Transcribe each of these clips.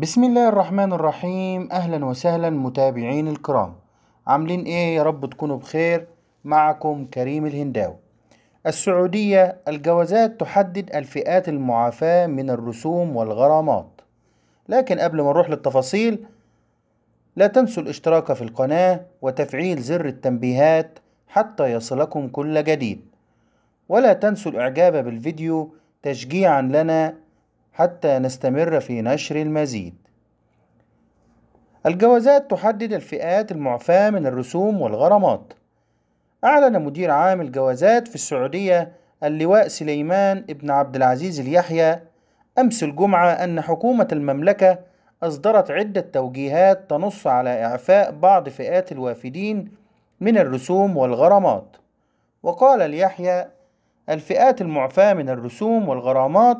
بسم الله الرحمن الرحيم اهلا وسهلا متابعين الكرام عاملين ايه يا رب تكونوا بخير معكم كريم الهنداوي السعودية الجوازات تحدد الفئات المعافاة من الرسوم والغرامات لكن قبل ما نروح للتفاصيل لا تنسوا الاشتراك في القناة وتفعيل زر التنبيهات حتى يصلكم كل جديد ولا تنسوا الاعجاب بالفيديو تشجيعا لنا حتى نستمر في نشر المزيد الجوازات تحدد الفئات المعفاة من الرسوم والغرامات أعلن مدير عام الجوازات في السعودية اللواء سليمان ابن عبد العزيز اليحيى أمس الجمعة أن حكومة المملكة أصدرت عدة توجيهات تنص على إعفاء بعض فئات الوافدين من الرسوم والغرامات وقال اليحيى الفئات المعفاة من الرسوم والغرامات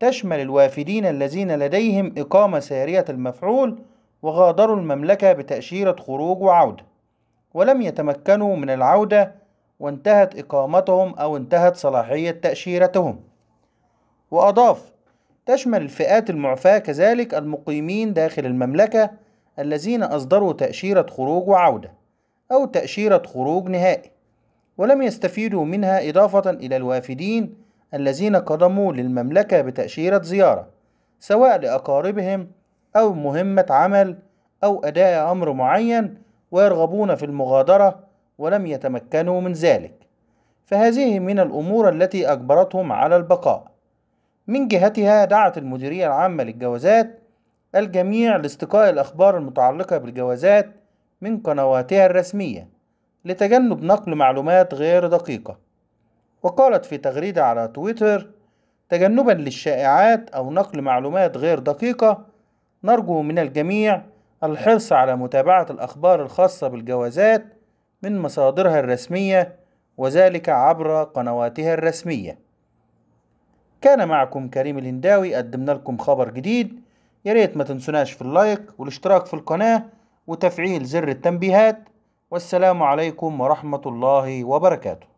تشمل الوافدين الذين لديهم إقامة سارية المفعول وغادروا المملكة بتأشيرة خروج وعودة ولم يتمكنوا من العودة وانتهت إقامتهم أو انتهت صلاحية تأشيرتهم وأضاف تشمل الفئات المعفاة كذلك المقيمين داخل المملكة الذين أصدروا تأشيرة خروج وعودة أو تأشيرة خروج نهائي ولم يستفيدوا منها إضافة إلى الوافدين الذين قدموا للمملكة بتأشيرة زيارة سواء لأقاربهم أو مهمة عمل أو أداء أمر معين ويرغبون في المغادرة ولم يتمكنوا من ذلك فهذه من الأمور التي أجبرتهم على البقاء من جهتها دعت المديرية العامة للجوازات الجميع لاستقاء الأخبار المتعلقة بالجوازات من قنواتها الرسمية لتجنب نقل معلومات غير دقيقة وقالت في تغريدة على تويتر تجنبا للشائعات أو نقل معلومات غير دقيقة نرجو من الجميع الحرص على متابعة الأخبار الخاصة بالجوازات من مصادرها الرسمية وذلك عبر قنواتها الرسمية كان معكم كريم الهنداوي قدمنا لكم خبر جديد ياريت ما تنسوناش في اللايك والاشتراك في القناة وتفعيل زر التنبيهات والسلام عليكم ورحمة الله وبركاته